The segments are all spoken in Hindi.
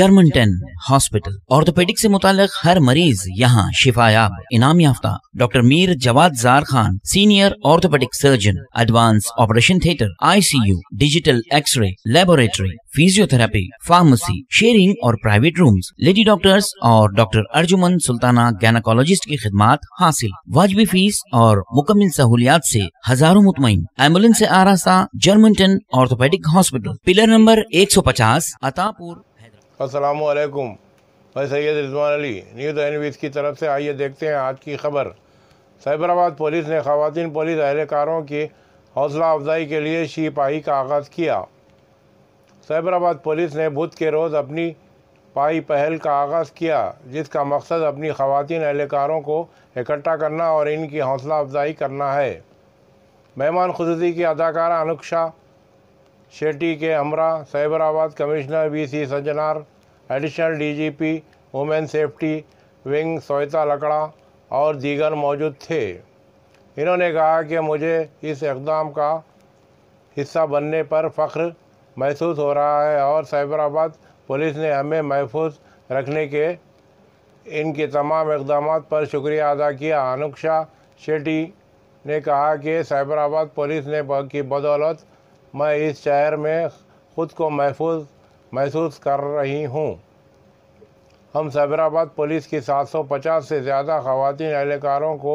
जर्मनटन हॉस्पिटल ऑर्थोपेडिक से मुतालिक हर मरीज यहाँ शिफायाब इनाम याफ्ता doctor Mir Jawad Jar Khan senior orthopaedic surgeon advance operation theatre ICU digital x ray laboratory physiotherapy pharmacy sharing और प्राइवेट रूम्स लेडी डॉक्टर्स और डॉक्टर अर्जुमन सुल्ताना गैनाकोलॉजिस्ट की खिदमत हासिल वाजबी फीस और मुकम्मल सहूलियात से हजारों मुतमिन एम्बुलेंस से आरासा जर्मनटन ऑर्थोपेडिक हॉस्पिटल पिलर नंबर एक सौ पचास अतापुर असलकुम भाई सैयद रिजवान अली न्यूज़ दिन बीस की तरफ से आइए देखते हैं आज की खबर साइबराबाद पुलिस ने खातन पुलिस अहलकारों की हौसला अफजाई के लिए शीपाही का आगाज़ किया साइबराबाद पुलिस ने बुध के रोज़ अपनी पाई पहल का आगाज़ किया जिसका मकसद अपनी खातन एहलकारों को इकट्ठा करना और इनकी हौसला अफजाई करना है मेहमान खुदी की अदाकारा अनुक्षा शेट्टी के हमरा Cyberabad commissioner C Sajjanar additional DGP women safety wing सोयता लकड़ा और दीगर मौजूद थे इन्होंने कहा कि मुझे इस इकदाम का हिस्सा बनने पर फ़ख्र महसूस हो रहा है और साइबराबाद पुलिस ने हमें महफूज रखने के इनके तमाम इकदाम पर शुक्रिया अदा किया अनुक्षा शेट्टी ने कहा कि साइबराबाद पुलिस ने की बदौलत मैं इस शहर में ख़ुद को महफूज महसूस कर रही हूँ हम सैबराबाद पुलिस की 750 से ज़्यादा खातन एहलकारों को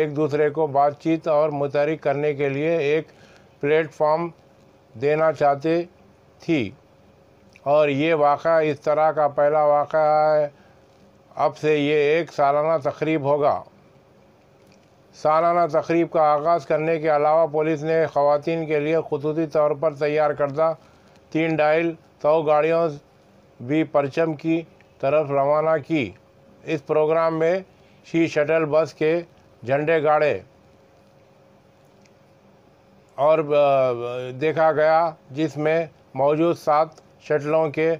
एक दूसरे को बातचीत और मुतरक करने के लिए एक प्लेटफॉर्म देना चाहते थी और ये वाक़ इस तरह का पहला वाक़ है अब से ये एक सालाना तकरीब होगा सालाना तकरीब का आगाज़ करने के अलावा पुलिस ने ख़वान के लिए खसूसी तौर पर तैयार करदा तीन डायल सौ गाड़ियों भी परचम की तरफ रवाना की इस प्रोग्राम में शी शटल बस के झंडे गाड़े और देखा गया जिसमें मौजूद सात शटलों के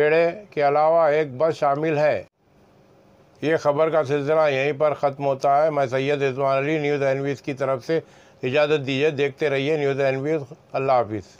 बेड़े के अलावा एक बस शामिल है ये ख़बर का सिलसिला यहीं पर ख़त्म होता है मैं सैयद रिजवान अली न्यूज़ एनवीज़ की तरफ से इजाज़त दीजिए देखते रहिए न्यूज़ एनवीज़ अल्लाह हाफिज़